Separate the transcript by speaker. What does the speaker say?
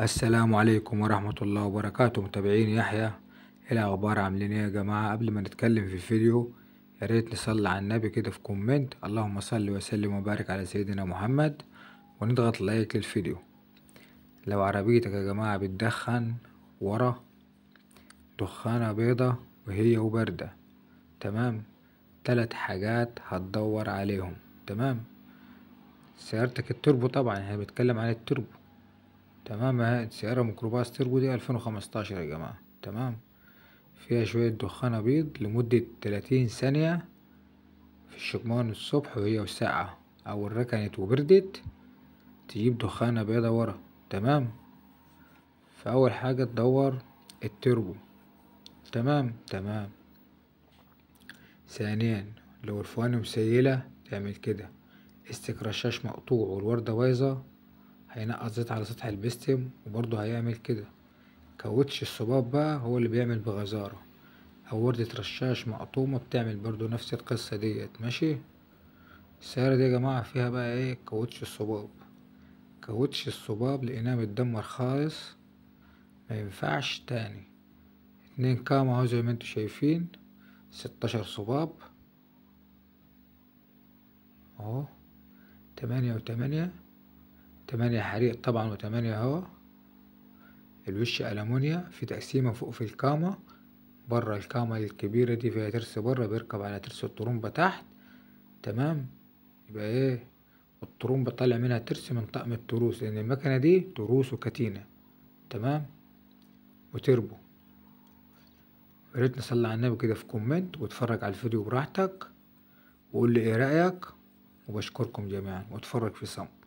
Speaker 1: السلام عليكم ورحمة الله وبركاته متابعين يحيى ايه الاخبار عاملين ايه يا جماعة قبل ما نتكلم في الفيديو يا ريت نصلي على النبي كده في كومنت اللهم صل وسلم وبارك على سيدنا محمد ونضغط لايك للفيديو لو عربيتك يا جماعة بتدخن ورا دخانة بيضة وهي وبردة تمام تلات حاجات هتدور عليهم تمام سيارتك التربو طبعا احنا بنتكلم عن التربو تمام اهي سيارة ميكروباص تربو دي ألفين وخمستاشر يا جماعة تمام فيها شوية دخان أبيض لمدة تلاتين ثانية في الشكمان الصبح وهي وساعة أو ركنت وبردت تجيب دخانة بيضة ورا تمام فأول حاجة تدور التربو تمام تمام ثانيا لو الفوانة مسيلة تعمل كده استك رشاش مقطوع والوردة بايظة هينقط زيت على سطح البستم وبرضه هيعمل كده كاوتش الصباب بقى هو اللي بيعمل بغزارة او وردة رشاش مقطومة بتعمل برضه نفس القصة ديت ماشي السيارة دي يا جماعة فيها بقى ايه كاوتش الصباب كاوتش الصباب لقيناه متدمر خالص ما ينفعش تاني اتنين كام اهو زي ما انتوا شايفين ستاشر صباب اهو تمانية وتمانية تمانية حريق طبعا وتمانية هواء الوش ألمونيا في تقسيمة فوق في الكامة برا الكامة الكبيرة دي فيها ترس برا بيركب على ترس الطرمبة تحت تمام يبقى ايه الطرمبة طالع منها ترس من طقم التروس لأن المكنة دي تروس وكتينة تمام وتربو ريت نصلي على النبي كده في كومنت واتفرج على الفيديو براحتك وقول لي ايه رأيك وبشكركم جميعا واتفرج في صمت